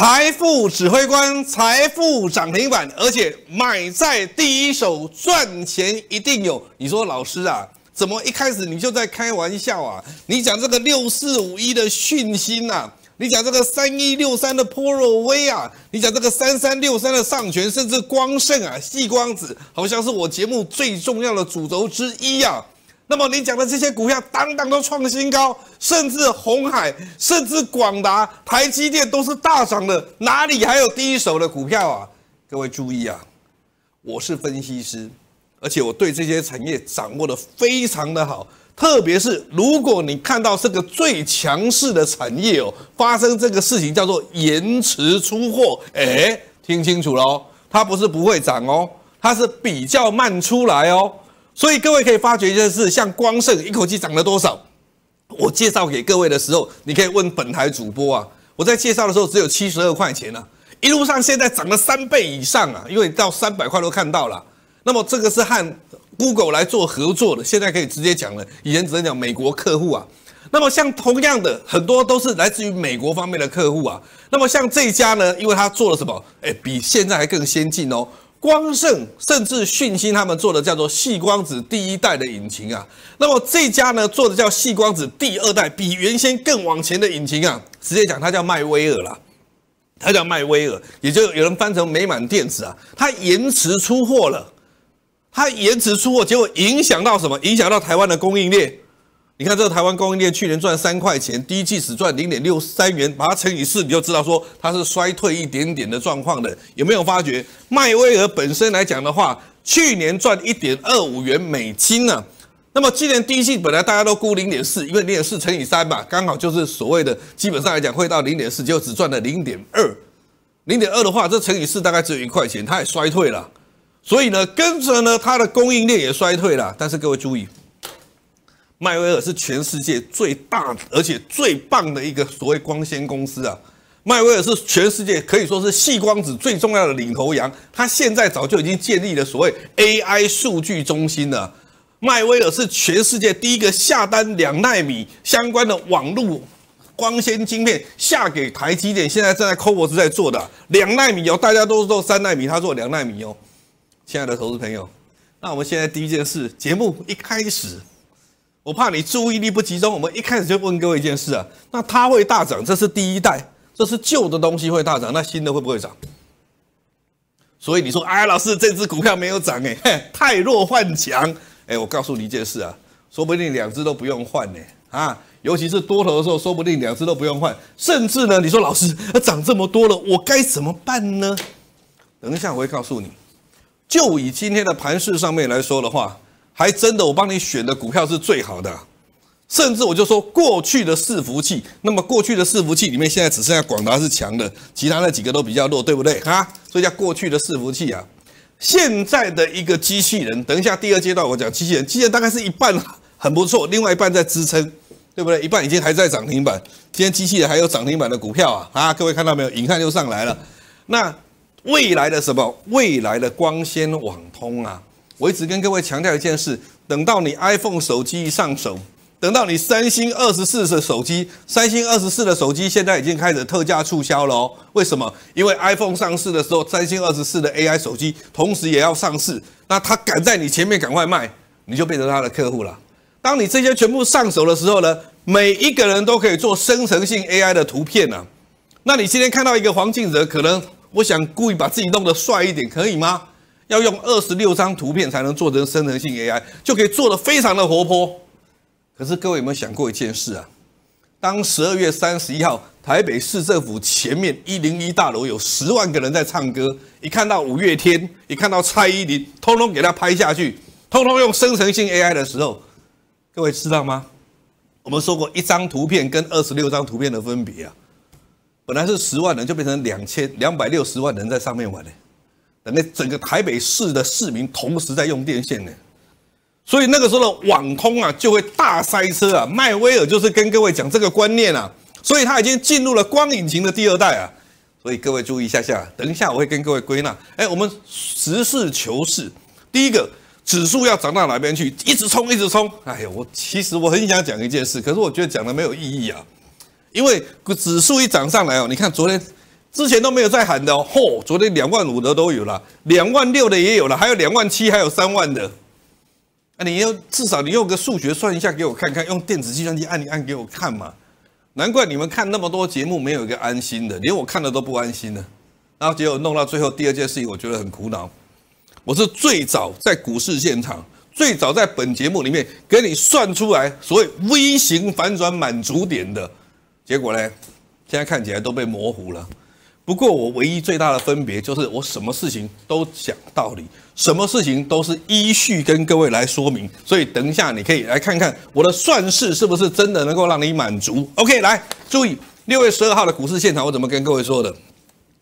财富指挥官，财富涨停板，而且买在第一手，赚钱一定有。你说老师啊，怎么一开始你就在开玩笑啊？你讲这个六四五一的讯息呐，你讲这个三一六三的波若威啊，你讲这个三三六三的上权，甚至光盛啊，细光子好像是我节目最重要的主轴之一啊。那么你讲的这些股票，当当都创新高，甚至红海、甚至广达、台积电都是大涨的，哪里还有第一手的股票啊？各位注意啊，我是分析师，而且我对这些产业掌握的非常的好，特别是如果你看到这个最强势的产业哦，发生这个事情叫做延迟出货，哎，听清楚喽，它不是不会涨哦，它是比较慢出来哦。所以各位可以发觉，就是像光盛一口气涨了多少？我介绍给各位的时候，你可以问本台主播啊。我在介绍的时候只有七十二块钱啊，一路上现在涨了三倍以上啊，因为到三百块都看到了。那么这个是和 Google 来做合作的，现在可以直接讲了，以前只能讲美国客户啊。那么像同样的，很多都是来自于美国方面的客户啊。那么像这一家呢，因为它做了什么？哎，比现在还更先进哦。光盛甚至讯星他们做的叫做细光子第一代的引擎啊，那么这家呢做的叫细光子第二代，比原先更往前的引擎啊，直接讲它叫迈威尔啦，它叫迈威尔，也就有人翻成美满电子啊，它延迟出货了，它延迟出货，结果影响到什么？影响到台湾的供应链。你看这个台湾供应链去年赚三块钱，第一季只赚零点六三元，把它乘以四，你就知道说它是衰退一点点的状况的。有没有发觉？麦威尔本身来讲的话，去年赚一点二五元美金呢。那么今年第一季本来大家都估零点四，因为零点四乘以三嘛，刚好就是所谓的基本上来讲会到零点四，结果只赚了零点二，零点二的话，这乘以四大概只有一块钱，它也衰退了。所以呢，跟着呢它的供应链也衰退了。但是各位注意。迈威尔是全世界最大，而且最棒的一个所谓光纤公司啊。迈威尔是全世界可以说是细光子最重要的领头羊。他现在早就已经建立了所谓 AI 数据中心了。迈威尔是全世界第一个下单两纳米相关的网络光纤晶片下给台积电，现在正在 c o v o 在做的两纳米哦。大家都做三纳米，他做两纳米哦。亲爱的投资朋友，那我们现在第一件事，节目一开始。我怕你注意力不集中，我们一开始就问各位一件事啊，那它会大涨，这是第一代，这是旧的东西会大涨，那新的会不会涨？所以你说啊，老师这只股票没有涨，哎，太弱换强，哎，我告诉你一件事啊，说不定两只都不用换呢，啊，尤其是多头的时候，说不定两只都不用换，甚至呢，你说老师它涨这么多了，我该怎么办呢？等一下我会告诉你，就以今天的盘势上面来说的话。还真的，我帮你选的股票是最好的，甚至我就说过去的伺服器，那么过去的伺服器里面现在只剩下广达是强的，其他那几个都比较弱，对不对？哈，所以叫过去的伺服器啊。现在的一个机器人，等一下第二阶段我讲机器人，机器人大概是一半很不错，另外一半在支撑，对不对？一半已经还在涨停板，今天机器人还有涨停板的股票啊啊！各位看到没有？影翰又上来了，那未来的什么？未来的光纤网通啊。我一直跟各位强调一件事：等到你 iPhone 手机一上手，等到你三星二十四的手机，三星二十四的手机现在已经开始特价促销了。为什么？因为 iPhone 上市的时候，三星二十四的 AI 手机同时也要上市，那它赶在你前面赶快卖，你就变成它的客户了。当你这些全部上手的时候呢，每一个人都可以做生成性 AI 的图片啊。那你今天看到一个黄俊哲，可能我想故意把自己弄得帅一点，可以吗？要用二十六张图片才能做成生成性 AI，就可以做得非常的活泼。可是各位有没有想过一件事啊？当十二月三十一号台北市政府前面一零一大楼有十万个人在唱歌，一看到五月天，一看到蔡依林，通通给他拍下去，通通用生成性 AI 的时候，各位知道吗？我们说过一张图片跟二十六张图片的分别啊，本来是十万人就变成两千两百六十万人在上面玩呢。等那整个台北市的市民同时在用电线呢，所以那个时候的网通啊就会大塞车啊。迈威尔就是跟各位讲这个观念啊，所以他已经进入了光引擎的第二代啊。所以各位注意一下下，等一下我会跟各位归纳。哎，我们实事求是，第一个指数要涨到哪边去？一直冲，一直冲。哎呀，我其实我很想讲一件事，可是我觉得讲的没有意义啊，因为指数一涨上来哦，你看昨天。之前都没有在喊的，嚯！昨天两万五的都有了，两万六的也有了，还有两万七，还有三万的。那你要至少你用个数学算一下给我看看，用电子计算机按一按给我看嘛。难怪你们看那么多节目没有一个安心的，连我看了都不安心了。然后结果弄到最后，第二件事情我觉得很苦恼。我是最早在股市现场，最早在本节目里面给你算出来所谓微型反转满足点的结果呢，现在看起来都被模糊了。不过我唯一最大的分别就是，我什么事情都讲道理，什么事情都是依序跟各位来说明。所以等一下你可以来看看我的算式是不是真的能够让你满足。OK，来注意六月十二号的股市现场，我怎么跟各位说的？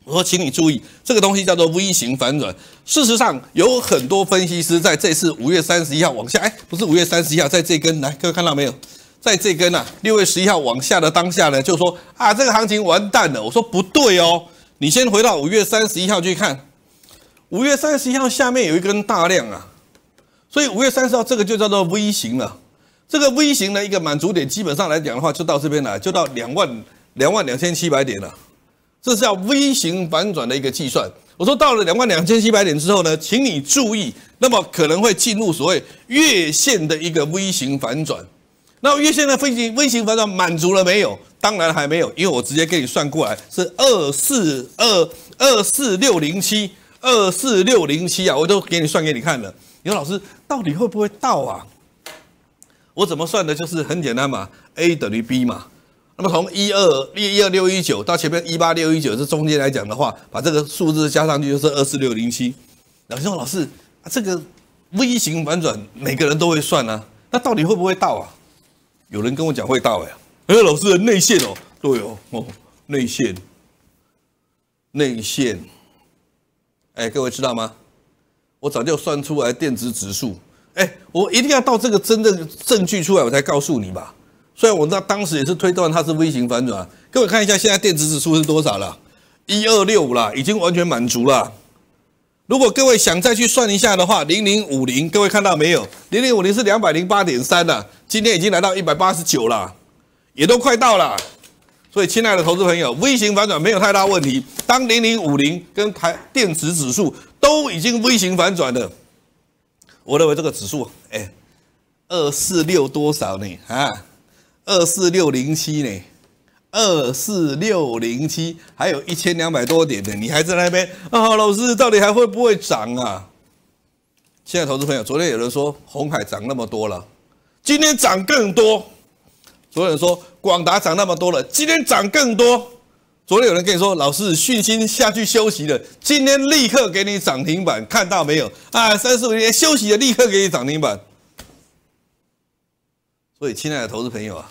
我说，请你注意这个东西叫做 V 型反转。事实上，有很多分析师在这次五月三十一号往下，哎，不是五月三十一号，在这根来各位看到没有？在这根呐，六月十一号往下的当下呢，就说啊，这个行情完蛋了。我说不对哦。你先回到五月三十一号去看，五月三十一号下面有一根大量啊，所以五月三十号这个就叫做 V 型了。这个 V 型的一个满足点，基本上来讲的话，就到这边了，就到两万两万两千七百点了。这是叫 V 型反转的一个计算。我说到了两万两千七百点之后呢，请你注意，那么可能会进入所谓月线的一个 V 型反转。那月线的飞行微型反转满足了没有？当然还没有，因为我直接给你算过来是二四二二四六零七二四六零七啊，我都给你算给你看了。你说老师到底会不会到啊？我怎么算的？就是很简单嘛，A 等于 B 嘛。那么从一二一二六一九到前面一八六一九，这中间来讲的话，把这个数字加上去就是二四六零七。然后说老师这个微型反转每个人都会算啊，那到底会不会到啊？有人跟我讲会到哎，哎，老师，内线哦，对哦，哦，内线，内线，哎，各位知道吗？我早就算出来电子指数，哎，我一定要到这个真正证据出来，我才告诉你吧。虽然我道当时也是推断它是 V 型反转。各位看一下，现在电子指数是多少了？一二六啦，已经完全满足了。如果各位想再去算一下的话，零零五零，各位看到没有？零零五零是两百零八点三呢，今天已经来到一百八十九了，也都快到了。所以，亲爱的投资朋友，V 型反转没有太大问题。当零零五零跟台电子指数都已经 V 型反转了，我认为这个指数，哎，二四六多少呢？啊，二四六零七呢？二四六零七，还有一千两百多点的，你还在那边？啊、老师到底还会不会涨啊？现在投资朋友，昨天有人说红海涨那么多了，今天涨更多。昨天说广达涨那么多了，今天涨更多。昨天有人跟你说，老师讯息下去休息了，今天立刻给你涨停板，看到没有？啊，三四五天休息了，立刻给你涨停板。所以，亲爱的投资朋友啊。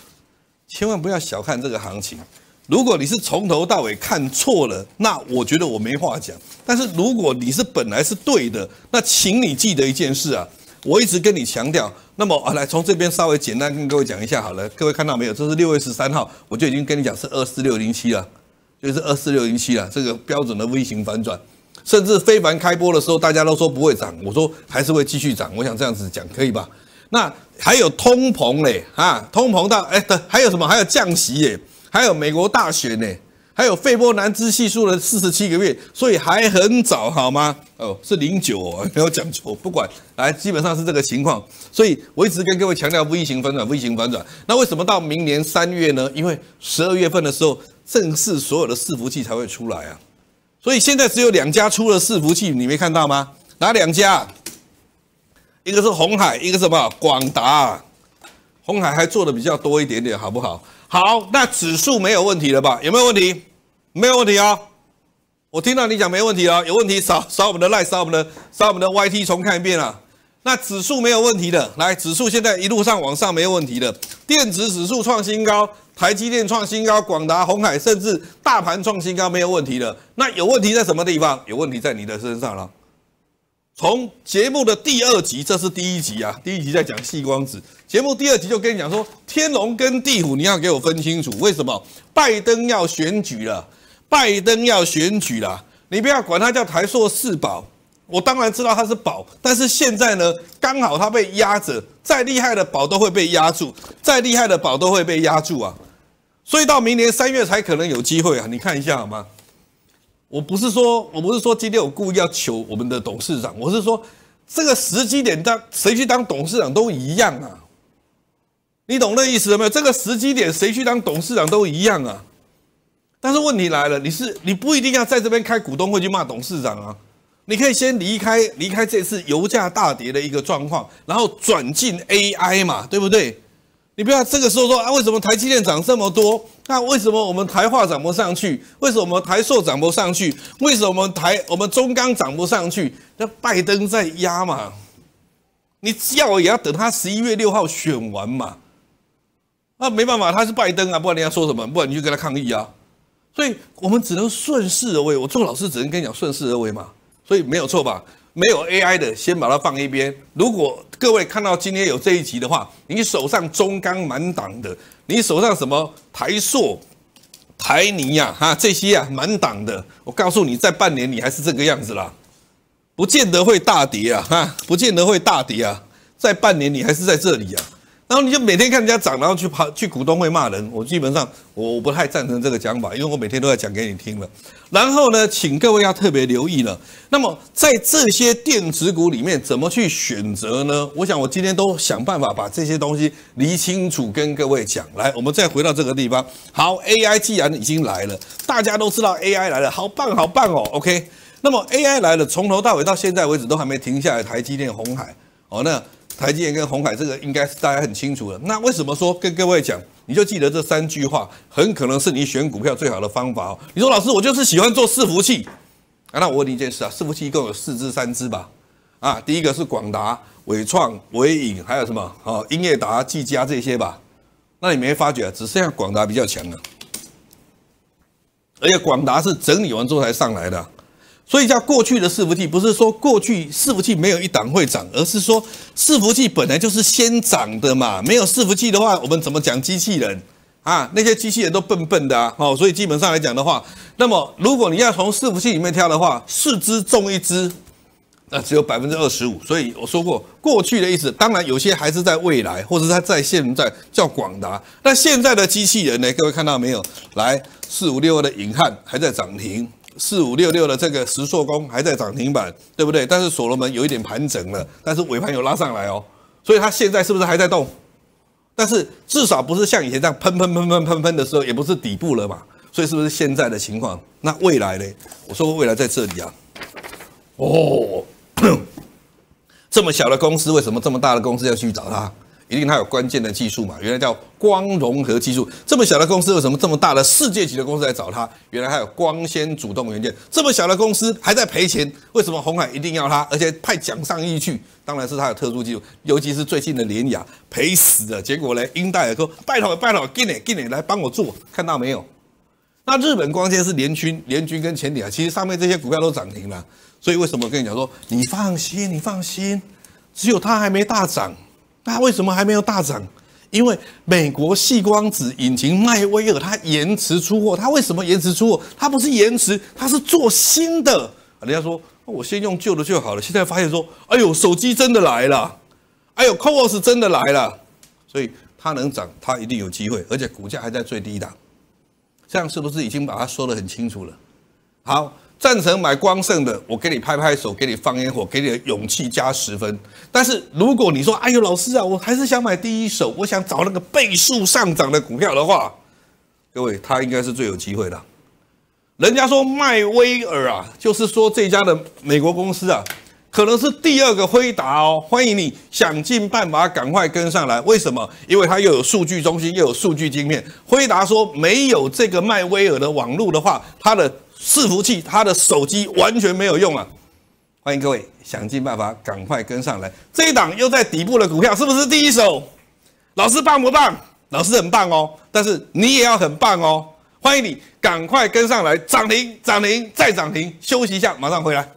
千万不要小看这个行情。如果你是从头到尾看错了，那我觉得我没话讲。但是如果你是本来是对的，那请你记得一件事啊，我一直跟你强调。那么啊，来从这边稍微简单跟各位讲一下好了。各位看到没有？这是六月十三号，我就已经跟你讲是二四六零七了，就是二四六零七了。这个标准的微型反转，甚至非凡开播的时候大家都说不会涨，我说还是会继续涨。我想这样子讲可以吧？那还有通膨嘞，啊，通膨到哎，还有什么？还有降息耶，还有美国大选呢，还有费波南兹系数的四十七个月，所以还很早好吗？哦，是零九哦，没有讲错，不管，来，基本上是这个情况，所以我一直跟各位强调，V 型反转，V 型反转。那为什么到明年三月呢？因为十二月份的时候，正式所有的伺服器才会出来啊，所以现在只有两家出了伺服器，你没看到吗？哪两家？一个是红海，一个什么广达，红海还做的比较多一点点，好不好？好，那指数没有问题了吧？有没有问题？没有问题啊！我听到你讲没问题了，有问题扫扫我们的 l i e 扫我们的扫我们的 YT，重看一遍了。那指数没有问题的，来，指数现在一路上往上没有问题的，电子指数创新高，台积电创新高，广达、红海甚至大盘创新高，没有问题的。那有问题在什么地方？有问题在你的身上了。从节目的第二集，这是第一集啊，第一集在讲细光子。节目第二集就跟你讲说，天龙跟地虎你要给我分清楚。为什么拜登要选举了？拜登要选举了，你不要管他叫台硕四宝，我当然知道他是宝，但是现在呢，刚好他被压着，再厉害的宝都会被压住，再厉害的宝都会被压住啊。所以到明年三月才可能有机会啊，你看一下好吗？我不是说，我不是说今天我故意要求我们的董事长，我是说，这个时机点当谁去当董事长都一样啊，你懂那意思了没有？这个时机点谁去当董事长都一样啊。但是问题来了，你是你不一定要在这边开股东会去骂董事长啊，你可以先离开离开这次油价大跌的一个状况，然后转进 AI 嘛，对不对？你不要这个时候说啊，为什么台积电涨这么多？那为什么我们台化涨不上去？为什么台硕涨不上去？为什么台我们中钢涨不上去？那拜登在压嘛？你叫也要等他十一月六号选完嘛？那没办法，他是拜登啊，不然人家说什么？不然你就跟他抗议啊？所以我们只能顺势而为。我做老师只能跟你讲顺势而为嘛？所以没有错吧？没有 AI 的，先把它放一边。如果各位看到今天有这一集的话，你手上中钢满档的，你手上什么台塑、台泥呀，哈，这些啊满档的，我告诉你，在半年你还是这个样子啦，不见得会大跌啊，哈，不见得会大跌啊，在半年你还是在这里啊。然后你就每天看人家涨，然后去跑去股东会骂人。我基本上我我不太赞成这个讲法，因为我每天都在讲给你听了。然后呢，请各位要特别留意了。那么在这些电子股里面，怎么去选择呢？我想我今天都想办法把这些东西理清楚，跟各位讲。来，我们再回到这个地方。好，AI 既然已经来了，大家都知道 AI 来了，好棒好棒哦。OK，那么 AI 来了，从头到尾到现在为止都还没停下来。台积电、红海，哦那。台积电跟红海这个应该是大家很清楚的。那为什么说跟各位讲，你就记得这三句话，很可能是你选股票最好的方法哦。你说老师，我就是喜欢做伺服器。啊，那我问你一件事啊，伺服器一共有四只、三只吧？啊，第一个是广达、伟创、伟影，还有什么？哦，英业达、技嘉这些吧。那你没发觉，只剩下广达比较强了。而且广达是整理完之后才上来的。所以叫过去的伺服器，不是说过去伺服器没有一档会涨，而是说伺服器本来就是先涨的嘛。没有伺服器的话，我们怎么讲机器人啊？那些机器人都笨笨的哦。所以基本上来讲的话，那么如果你要从伺服器里面挑的话，四只中一只，那只有百分之二十五。所以我说过，过去的意思，当然有些还是在未来，或者它在现在叫广达。那现在的机器人呢？各位看到没有？来四五六二的银汉还在涨停。四五六六的这个石硕工还在涨停板，对不对？但是所罗门有一点盘整了，但是尾盘有拉上来哦，所以它现在是不是还在动？但是至少不是像以前这样喷喷喷喷喷喷的时候，也不是底部了嘛。所以是不是现在的情况？那未来呢？我说未来在这里啊，哦，这么小的公司为什么这么大的公司要去找它？一定它有关键的技术嘛？原来叫光融合技术，这么小的公司为什么这么大的世界级的公司来找它？原来还有光纤主动元件，这么小的公司还在赔钱，为什么红海一定要它？而且派蒋尚义去，当然是它有特殊技术，尤其是最近的联雅赔死了，结果呢，英大尔说拜托拜托，给你给你来帮我做，看到没有？那日本光纤是联军，联军跟前点啊，其实上面这些股票都涨停了，所以为什么跟你讲说你放心，你放心，只有它还没大涨。它为什么还没有大涨？因为美国细光子引擎迈威尔它延迟出货。它为什么延迟出货？它不是延迟，它是做新的。人家说，我先用旧的就好了。现在发现说，哎呦，手机真的来了，哎呦，Coos 真的来了。所以它能涨，它一定有机会，而且股价还在最低档。这样是不是已经把它说的很清楚了？好。赞成买光盛的，我给你拍拍手，给你放烟火，给你的勇气加十分。但是如果你说，哎呦，老师啊，我还是想买第一手，我想找那个倍数上涨的股票的话，各位他应该是最有机会的。人家说麦威尔啊，就是说这家的美国公司啊，可能是第二个辉达哦。欢迎你想尽办法赶快跟上来。为什么？因为它又有数据中心，又有数据晶片。辉达说没有这个麦威尔的网络的话，它的。伺服器，他的手机完全没有用了。欢迎各位想尽办法赶快跟上来。这一档又在底部的股票是不是第一手？老师棒不棒？老师很棒哦，但是你也要很棒哦。欢迎你赶快跟上来，涨停，涨停，再涨停，休息一下，马上回来。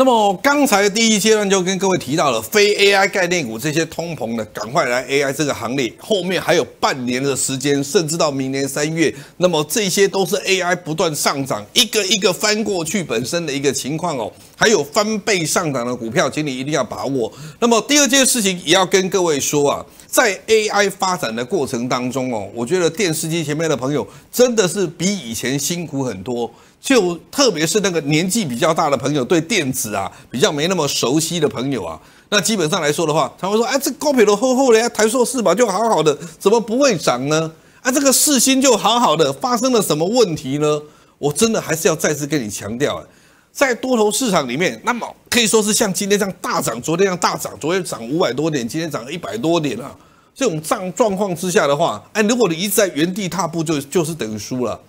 那么刚才第一阶段就跟各位提到了非 AI 概念股这些通膨的，赶快来 AI 这个行列。后面还有半年的时间，甚至到明年三月，那么这些都是 AI 不断上涨，一个一个翻过去本身的一个情况哦。还有翻倍上涨的股票，请你一定要把握。那么第二件事情也要跟各位说啊，在 AI 发展的过程当中哦，我觉得电视机前面的朋友真的是比以前辛苦很多。就特别是那个年纪比较大的朋友，对电子啊比较没那么熟悉的朋友啊，那基本上来说的话，他会说：“哎，这高配的厚厚呀，台硕四宝就好好的，怎么不会涨呢？啊，这个四星就好好的，发生了什么问题呢？”我真的还是要再次跟你强调，在多头市场里面，那么可以说是像今天这样大涨，昨天这样大涨，昨天涨五百多点，今天涨一百多点啊。这种状状况之下的话，哎，如果你一直在原地踏步，就就是等于输了。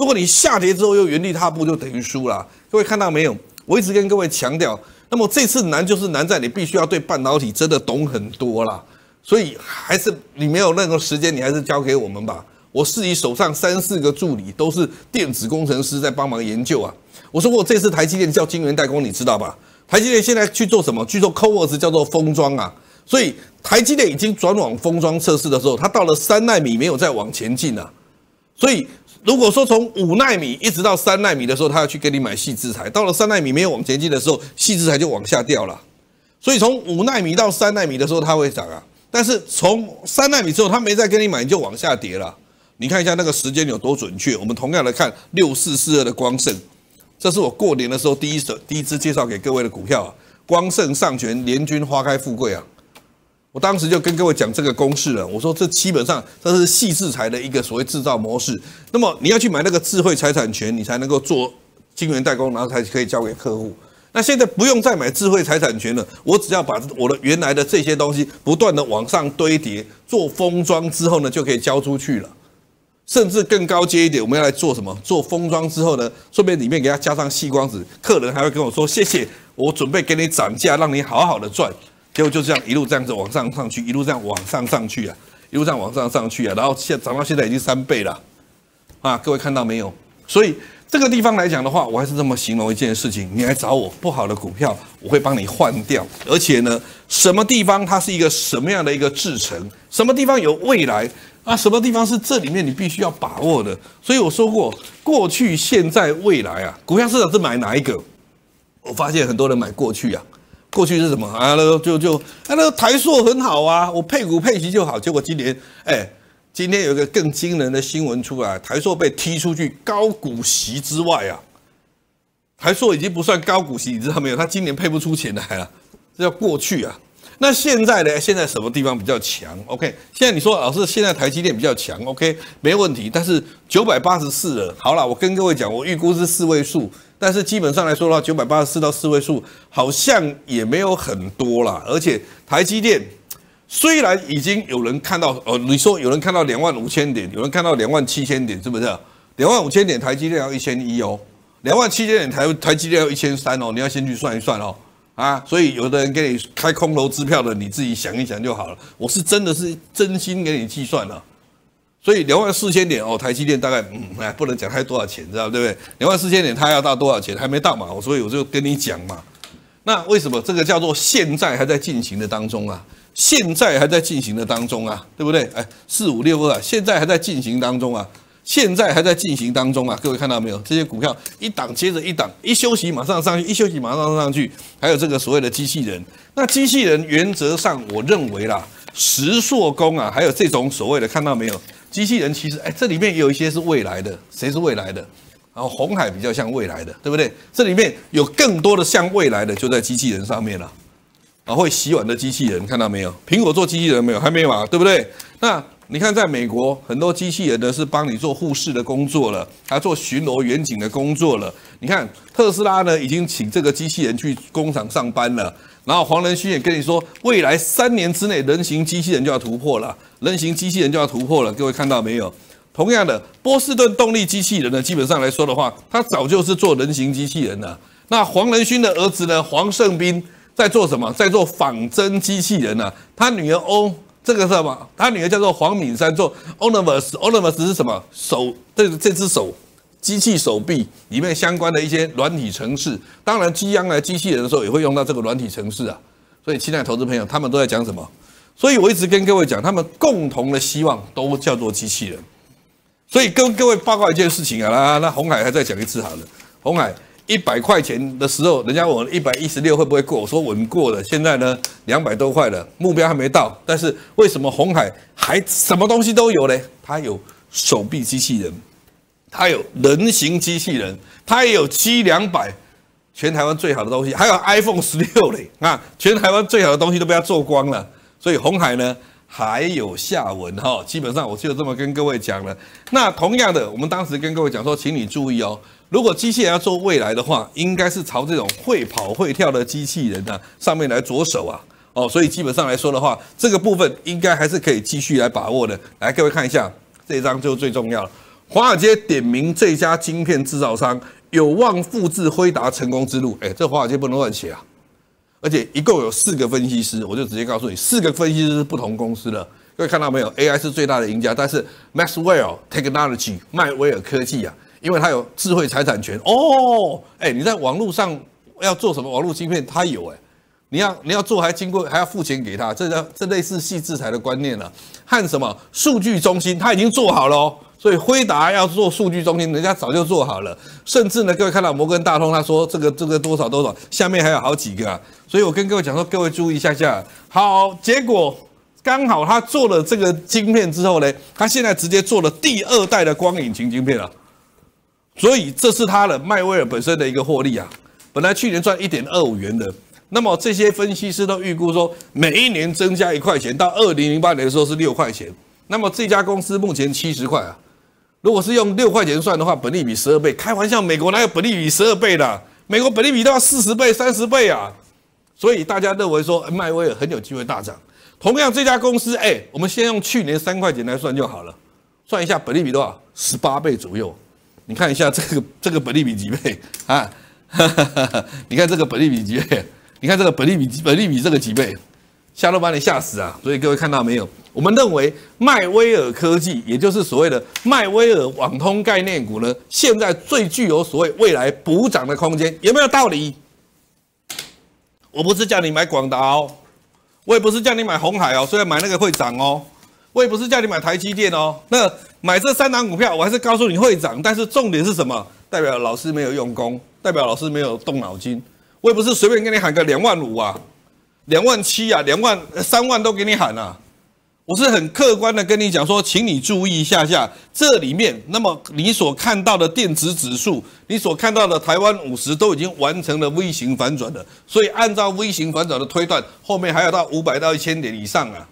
如果你下跌之后又原地踏步，就等于输了。各位看到没有？我一直跟各位强调，那么这次难就是难在你必须要对半导体真的懂很多了。所以还是你没有那个时间，你还是交给我们吧。我自己手上三四个助理都是电子工程师在帮忙研究啊。我说过，这次台积电叫晶圆代工，你知道吧？台积电现在去做什么？去做 CoWoS，叫做封装啊。所以台积电已经转往封装测试的时候，它到了三纳米没有再往前进啊。所以。如果说从五纳米一直到三纳米的时候，他要去给你买细资材，到了三纳米没有往前进的时候，细资材就往下掉了。所以从五纳米到三纳米的时候它会涨啊，但是从三纳米之后它没再给你买，就往下跌了。你看一下那个时间有多准确。我们同样来看六四四二的光盛，这是我过年的时候第一手第一支介绍给各位的股票啊，光盛、上全、联军、花开富贵啊。我当时就跟各位讲这个公式了，我说这基本上这是细制裁的一个所谓制造模式。那么你要去买那个智慧财产权，你才能够做晶圆代工，然后才可以交给客户。那现在不用再买智慧财产权了，我只要把我的原来的这些东西不断的往上堆叠，做封装之后呢，就可以交出去了。甚至更高阶一点，我们要来做什么？做封装之后呢，顺便里面给他加上细光子，客人还会跟我说谢谢，我准备给你涨价，让你好好的赚。结果就这样一路这样子往上上去，一路这样往上上去啊，一路这样往上上去啊，然后现涨到现在已经三倍了啊！各位看到没有？所以这个地方来讲的话，我还是这么形容一件事情：你来找我不好的股票，我会帮你换掉。而且呢，什么地方它是一个什么样的一个制成，什么地方有未来啊？什么地方是这里面你必须要把握的？所以我说过，过去、现在、未来啊，股票市场是买哪一个？我发现很多人买过去啊。过去是什么啊？就就啊，那个台塑很好啊，我配股配息就好。结果今年，哎，今天有一个更惊人的新闻出来，台塑被踢出去高股息之外啊，台塑已经不算高股息，你知道没有？他今年配不出钱来了，这叫过去啊。那现在呢？现在什么地方比较强？OK，现在你说老师，现在台积电比较强，OK，没问题。但是九百八十四的，好了，我跟各位讲，我预估是四位数。但是基本上来说话，九百八十四到四位数好像也没有很多啦。而且台积电虽然已经有人看到，呃，你说有人看到两万五千点，有人看到两万七千点，是不是？两万五千点台积电要一千一哦，两万七千点台台积电要一千三哦，你要先去算一算哦，啊，所以有的人给你开空头支票的，你自己想一想就好了。我是真的是真心给你计算了。所以两万四千点哦，台积电大概嗯，哎，不能讲太多少钱，知道对不对？两万四千点它要到多少钱？还没到嘛，所以我就跟你讲嘛。那为什么这个叫做现在还在进行的当中啊？现在还在进行的当中啊，对不对？哎，四五六二，现在还在进行当中啊，现在还在进行当中啊，各位看到没有？这些股票一档接着一档，一休息马上上去，一休息马上上去。还有这个所谓的机器人，那机器人原则上我认为啦，石硕工啊，还有这种所谓的，看到没有？机器人其实，哎，这里面有一些是未来的，谁是未来的？然后红海比较像未来的，对不对？这里面有更多的像未来的，就在机器人上面了。啊，会洗碗的机器人，看到没有？苹果做机器人没有？还没有啊，对不对？那你看，在美国很多机器人呢是帮你做护士的工作了，还做巡逻、远景的工作了。你看特斯拉呢，已经请这个机器人去工厂上班了。然后黄仁勋也跟你说，未来三年之内，人形机器人就要突破了，人形机器人就要突破了。各位看到没有？同样的，波士顿动力机器人呢，基本上来说的话，它早就是做人形机器人了。那黄仁勋的儿子呢，黄胜斌在做什么？在做仿真机器人呢。他女儿欧，这个是什么？他女儿叫做黄敏山，做 o n i v e r s o n i v e r s 是什么？手这这只手。机器手臂里面相关的一些软体程式，当然即将来机器人的时候也会用到这个软体程式啊。所以期待投资朋友他们都在讲什么？所以我一直跟各位讲，他们共同的希望都叫做机器人。所以跟各位报告一件事情啊那那红海还再讲一次好了。红海一百块钱的时候，人家问一百一十六会不会过，我说稳过了。现在呢两百多块了，目标还没到，但是为什么红海还什么东西都有呢？它有手臂机器人。它有人形机器人，它也有七两百，全台湾最好的东西，还有 iPhone 十六嘞，啊，全台湾最好的东西都被它做光了，所以红海呢还有下文哈。基本上我就这么跟各位讲了。那同样的，我们当时跟各位讲说，请你注意哦，如果机器人要做未来的话，应该是朝这种会跑会跳的机器人呢上面来着手啊。哦，所以基本上来说的话，这个部分应该还是可以继续来把握的。来，各位看一下这张就最重要。了。华尔街点名这家晶片制造商有望复制辉达成功之路。哎，这华尔街不能乱写啊！而且一共有四个分析师，我就直接告诉你，四个分析师是不同公司的。各位看到没有？AI 是最大的赢家，但是 Maxwell Technology（ 麦威尔科技）啊，因为它有智慧财产权哦。哎，你在网络上要做什么网络芯片，它有哎。你要你要做还经过还要付钱给他，这这类似系制裁的观念了，和什么数据中心，他已经做好了，哦。所以辉达要做数据中心，人家早就做好了。甚至呢，各位看到摩根大通他说这个这个多少多少，下面还有好几个啊。所以我跟各位讲说，各位注意一下下。好，结果刚好他做了这个晶片之后呢，他现在直接做了第二代的光引擎晶片了，所以这是他的迈威尔本身的一个获利啊。本来去年赚一点二五元的。那么这些分析师都预估说，每一年增加一块钱，到二零零八年的时候是六块钱。那么这家公司目前七十块啊，如果是用六块钱算的话，本利比十二倍。开玩笑，美国哪有本利比十二倍的？美国本利比都要四十倍、三十倍啊。所以大家认为说，迈威尔很有机会大涨。同样，这家公司，哎，我们先用去年三块钱来算就好了，算一下本利比多少，十八倍左右。你看一下这个这个本利比几倍啊？你看这个本利比几倍？你看这个本利比，本利比这个几倍，吓都把你吓死啊！所以各位看到没有？我们认为迈威尔科技，也就是所谓的迈威尔网通概念股呢，现在最具有所谓未来补涨的空间，有没有道理？我不是叫你买广达哦，我也不是叫你买红海哦，虽然买那个会涨哦，我也不是叫你买台积电哦。那买这三档股票，我还是告诉你会涨，但是重点是什么？代表老师没有用功，代表老师没有动脑筋。我也不是随便跟你喊个两万五啊，两万七啊，两万三万都给你喊了。我是很客观的跟你讲说，请你注意一下下，这里面那么你所看到的电子指数，你所看到的台湾五十都已经完成了 V 型反转了。所以按照 V 型反转的推断，后面还要到五百到一千点以上啊。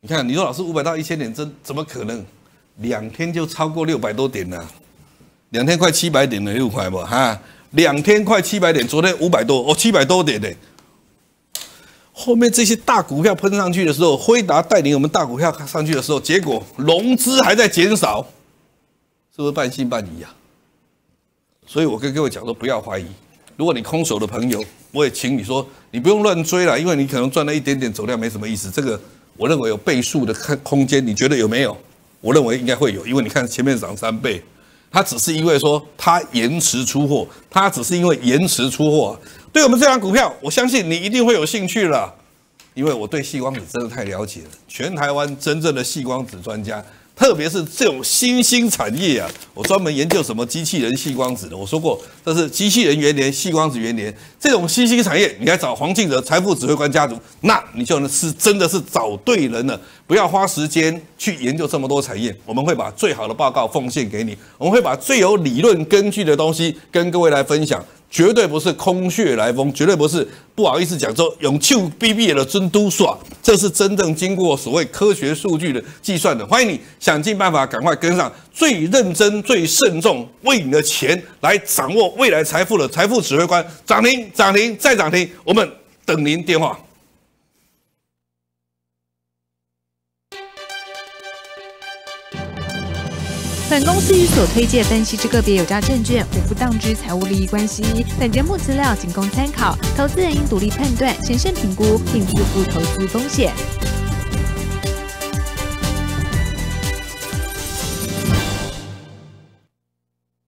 你看，你说老师五百到一千点真怎么可能？两天就超过六百多点呢？两天快七百点了，六块不哈？两天快七百点，昨天五百多哦，七百多点呢。后面这些大股票喷上去的时候，辉达带领我们大股票上去的时候，结果融资还在减少，是不是半信半疑呀？所以我跟各位讲说，不要怀疑。如果你空手的朋友，我也请你说，你不用乱追了，因为你可能赚了一点点，走量没什么意思。这个我认为有倍数的看空间，你觉得有没有？我认为应该会有，因为你看前面涨三倍。他只是因为说他延迟出货，他只是因为延迟出货，对我们这张股票，我相信你一定会有兴趣了，因为我对细光子真的太了解了，全台湾真正的细光子专家。特别是这种新兴产业啊，我专门研究什么机器人、细光子的。我说过，这是机器人元年、细光子元年这种新兴产业，你来找黄敬泽、财富指挥官家族，那你就是真的是找对人了。不要花时间去研究这么多产业，我们会把最好的报告奉献给你，我们会把最有理论根据的东西跟各位来分享。绝对不是空穴来风，绝对不是不好意思讲说勇气 B 毙的尊都爽，这是真正经过所谓科学数据的计算的。欢迎你想尽办法赶快跟上，最认真、最慎重为你的钱来掌握未来财富的财富指挥官，涨停、涨停再涨停，我们等您电话。本公司与所推介、分析之个别有价证券无不当之财务利益关系。本节目资料仅供参考，投资人应独立判断、审慎评估，并自负投资风险。